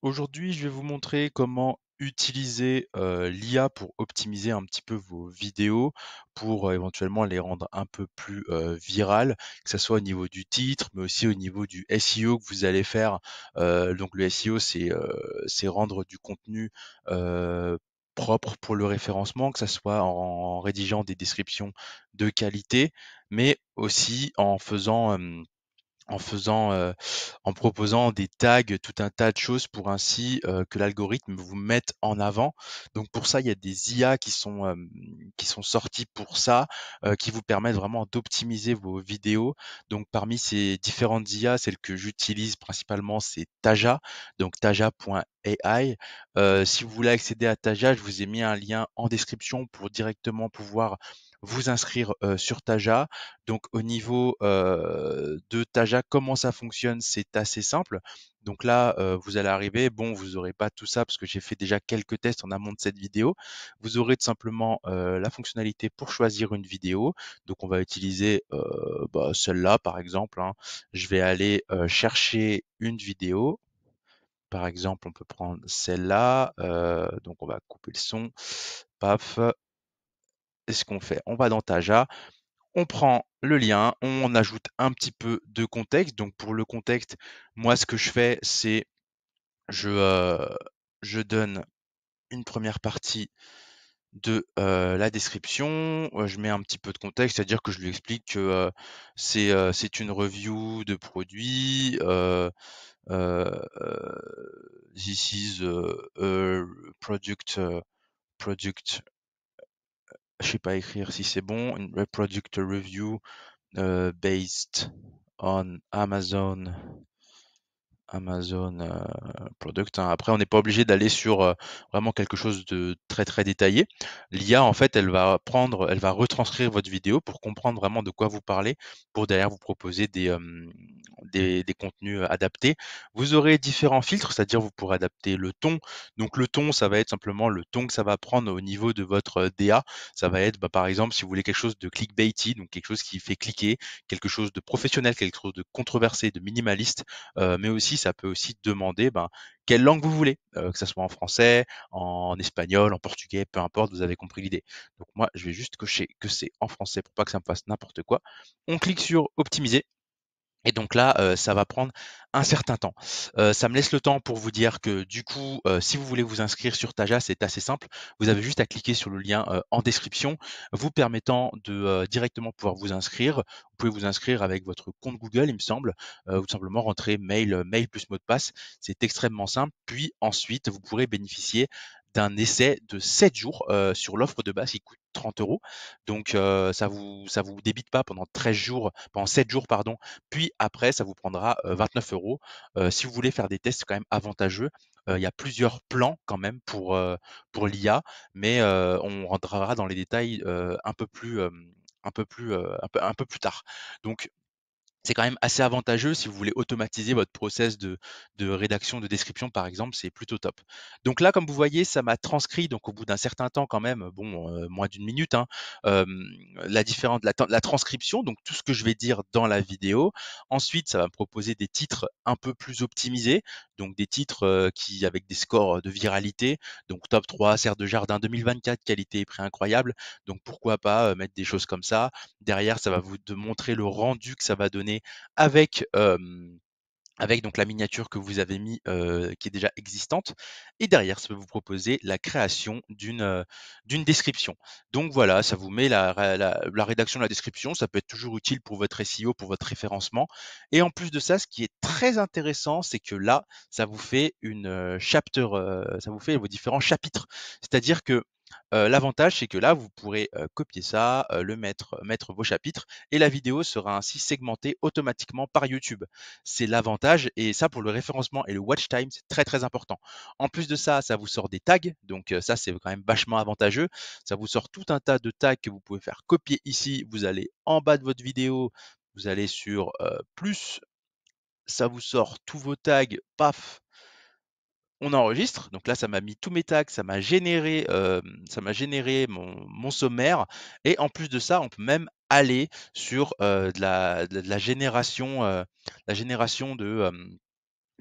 Aujourd'hui, je vais vous montrer comment utiliser, euh, l'IA pour optimiser un petit peu vos vidéos, pour, euh, éventuellement les rendre un peu plus, euh, virales, que ce soit au niveau du titre, mais aussi au niveau du SEO que vous allez faire. donc le SEO, c'est, rendre du contenu, propre pour le référencement, que ce soit en rédigeant des descriptions de qualité, mais aussi en faisant, en faisant, euh, en proposant des tags, tout un tas de choses pour ainsi euh, que l'algorithme vous mette en avant. Donc pour ça, il y a des IA qui sont euh, qui sont sortis pour ça, qui vous permettent vraiment d'optimiser vos vidéos. Donc parmi ces différentes IA, celle que j'utilise principalement, c'est Taja, donc Taja.ai. si vous voulez accéder à Taja, je vous ai mis un lien en description pour directement pouvoir vous inscrire sur Taja. Donc au niveau de Taja, comment ça fonctionne, c'est assez simple. Donc là, vous allez arriver, bon, vous n'aurez pas tout ça parce que j'ai fait déjà quelques tests en amont de cette vidéo. Vous aurez tout simplement la fonctionnalité pour choisir une vidéo. Donc on va utiliser bah, celle-là par exemple. Hein. Je vais aller chercher une vidéo par exemple, on peut prendre celle-là. donc, on va couper le son. Paf, est ce qu'on fait, on va dans Taja, on prend le lien, on ajoute un petit peu de contexte. Donc pour le contexte, moi ce que je fais, c'est je, euh, je donne une première partie de euh, la description, euh, je mets un petit peu de contexte, c'est-à-dire que je lui explique que c'est, une review de produit, this is a, product, product je sais pas écrire si c'est bon, une reproductor review euh, based on Amazon Amazon euh, Product. Hein. Après, on n'est pas obligé d'aller sur euh, vraiment quelque chose de très très détaillé. L'IA, en fait, elle va prendre, elle va retranscrire votre vidéo pour comprendre vraiment de quoi vous parlez, pour derrière vous proposer des, euh, des, contenus adaptés. Vous aurez différents filtres, c'est-à-dire vous pourrez adapter le ton. Donc le ton, ça va être simplement le ton que ça va prendre au niveau de votre DA. Ça va être, bah, par exemple, si vous voulez quelque chose de clickbaity, donc quelque chose qui fait cliquer, quelque chose de professionnel, quelque chose de controversé, de minimaliste, mais aussi ça peut aussi demander ben, quelle langue vous voulez, euh, que ce soit en français, en espagnol, en portugais, peu importe, vous avez compris l'idée. Donc moi, je vais juste cocher que c'est en français pour pas que ça me fasse n'importe quoi. On clique sur optimiser et donc là, euh, ça va prendre un certain temps. Euh, ça me laisse le temps pour vous dire que du coup, euh, si vous voulez vous inscrire sur Taja, c'est assez simple. Vous avez juste à cliquer sur le lien en description, vous permettant de directement pouvoir vous inscrire. Vous pouvez vous inscrire avec votre compte Google, il me semble, ou simplement rentrer mail, mail plus mot de passe. C'est extrêmement simple. Puis ensuite, vous pourrez bénéficier d'un essai de 7 jours sur l'offre de base qui 30 euros. Donc ça vous ça vous débite pas pendant 13 jours, pendant 7 jours pardon. Puis après ça vous prendra 29 euros. Si vous voulez faire des tests, quand même avantageux. Il y a plusieurs plans quand même pour pour l'IA, mais on rentrera dans les détails un peu plus un peu plus un peu, un peu plus tard. Donc c'est quand même assez avantageux si vous voulez automatiser votre process de, rédaction de description par exemple, c'est plutôt top. Donc là, comme vous voyez, ça m'a transcrit donc au bout d'un certain temps quand même, bon euh, moins d'une minute, hein, la la, transcription, donc tout ce que je vais dire dans la vidéo. Ensuite, ça va me proposer des titres un peu plus optimisés, donc des titres euh, qui avec des scores de viralité, donc top 3 serre de jardin 2024 qualité et prix incroyable. Donc pourquoi pas euh, mettre des choses comme ça. Derrière, ça va vous montrer le rendu que ça va donner avec avec donc la miniature que vous avez mis qui est déjà existante. Et derrière, ça peut vous proposer la création d'une d'une description. Donc voilà, ça vous met la, la, rédaction de la description. Ça peut être toujours utile pour votre SEO, pour votre référencement. Et en plus de ça, ce qui est très intéressant, c'est que là, ça vous fait une chapter, ça vous fait vos différents chapitres. C'est-à-dire que L'avantage, c'est que là, vous pourrez copier ça, le mettre, mettre vos chapitres, et la vidéo sera ainsi segmentée automatiquement par YouTube. C'est l'avantage, et ça pour le référencement et le watch time, c'est très très important. En plus de ça, ça vous sort des tags, donc ça c'est quand même vachement avantageux. Ça vous sort tout un tas de tags que vous pouvez faire copier ici. Vous allez en bas de votre vidéo, vous allez sur plus, ça vous sort tous vos tags, paf, on enregistre. Donc là, ça m'a mis tous mes tags, ça m'a généré, euh, ça m'a généré mon, sommaire. Et en plus de ça, on peut même aller sur euh, de, la, génération, euh, la génération de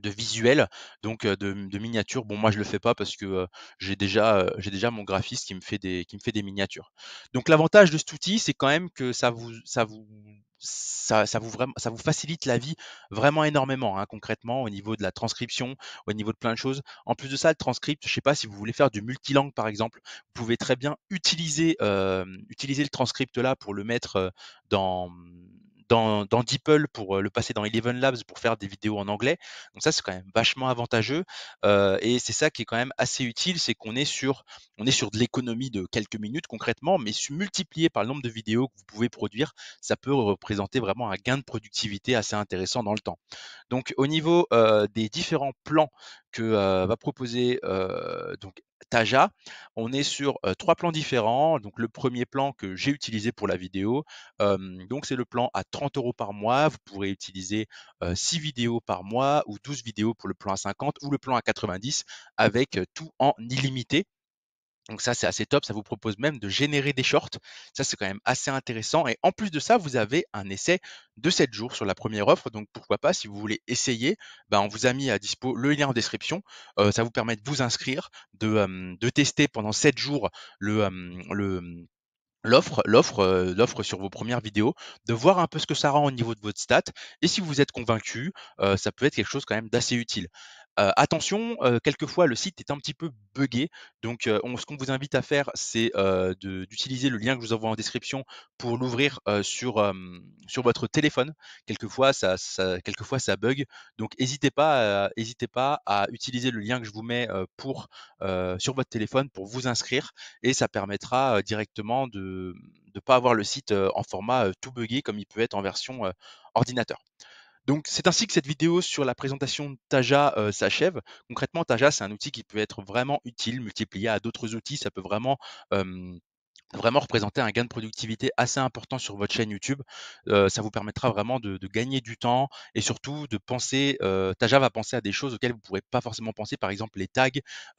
visuels, donc de, miniatures. Bon, moi je le fais pas parce que j'ai déjà, j'ai déjà mon graphiste qui me fait des, qui me fait des miniatures. Donc l'avantage de cet outil, c'est quand même que ça vous, ça vous ça, vous vraiment, ça vous facilite la vie vraiment énormément, hein, concrètement, au niveau de la transcription, au niveau de plein de choses. En plus de ça, le transcript, je sais pas si vous voulez faire du multilangue, par exemple, vous pouvez très bien utiliser, euh, utiliser le transcript là pour le mettre euh, dans, dans, dans pour euh, le passer dans Eleven Labs pour faire des vidéos en anglais. Donc ça, c'est quand même vachement avantageux. Euh, et c'est ça qui est quand même assez utile, c'est qu'on est sur, on est sur de l'économie de quelques minutes concrètement, mais multiplié par le nombre de vidéos que vous pouvez produire, ça peut représenter vraiment un gain de productivité assez intéressant dans le temps. Donc au niveau euh, des différents plans que va proposer donc Taja, on est sur trois plans différents. Donc le premier plan que j'ai utilisé pour la vidéo, donc c'est le plan à 30 euros par mois. Vous pourrez utiliser 6 vidéos par mois ou 12 vidéos pour le plan à 50 ou le plan à 90 avec tout en illimité. Donc ça, c'est assez top. Ça vous propose même de générer des shorts. Ça, c'est quand même assez intéressant. Et en plus de ça, vous avez un essai de 7 jours sur la première offre. Donc pourquoi pas, si vous voulez essayer, ben, on vous a mis à dispo le lien en description. Euh, ça vous permet de vous inscrire, de, tester pendant 7 jours l'offre, l'offre, sur vos premières vidéos, de voir un peu ce que ça rend au niveau de votre stat. Et si vous êtes convaincu, euh, ça peut être quelque chose quand même d'assez utile attention, quelquefois le site est un petit peu buggé, donc ce qu'on vous invite à faire, c'est d'utiliser le lien que je vous envoie en description pour l'ouvrir sur, sur votre téléphone. Quelquefois ça, ça, quelquefois, ça bug, donc n'hésitez pas, hésitez pas à utiliser le lien que je vous mets pour, sur votre téléphone pour vous inscrire et ça permettra directement de ne pas avoir le site en format tout buggé comme il peut être en version ordinateur. Donc c'est ainsi que cette vidéo sur la présentation de Taja euh, s'achève. Concrètement, Taja, c'est un outil qui peut être vraiment utile, multiplié à d'autres outils, ça peut vraiment... vraiment représenter un gain de productivité assez important sur votre chaîne YouTube. Euh, ça vous permettra vraiment de, gagner du temps et surtout de penser, euh, Taja va penser à des choses auxquelles vous ne pourrez pas forcément penser, par exemple les tags,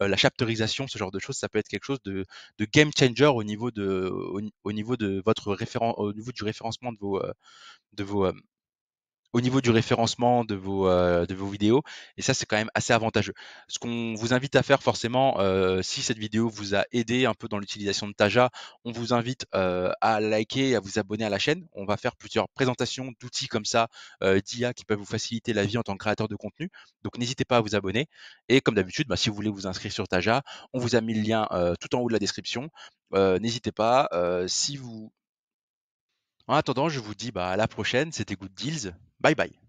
la chapterisation, ce genre de choses, ça peut être quelque chose de, game changer au niveau de, niveau de votre référent, au niveau du référencement de vos, de vos, au niveau du référencement de vos, euh, de vos vidéos. Et ça, c'est quand même assez avantageux. Ce qu'on vous invite à faire forcément, euh, si cette vidéo vous a aidé un peu dans l'utilisation de Taja, on vous invite euh, à liker et à vous abonner à la chaîne. On va faire plusieurs présentations d'outils comme ça, d'IA qui peuvent vous faciliter la vie en tant que créateur de contenu. Donc n'hésitez pas à vous abonner. Et comme d'habitude, bah, si vous voulez vous inscrire sur Taja, on vous a mis le lien tout en haut de la description. n'hésitez pas. si vous en attendant, je vous dis bah, à la prochaine, c'était Good Deals. Bye bye.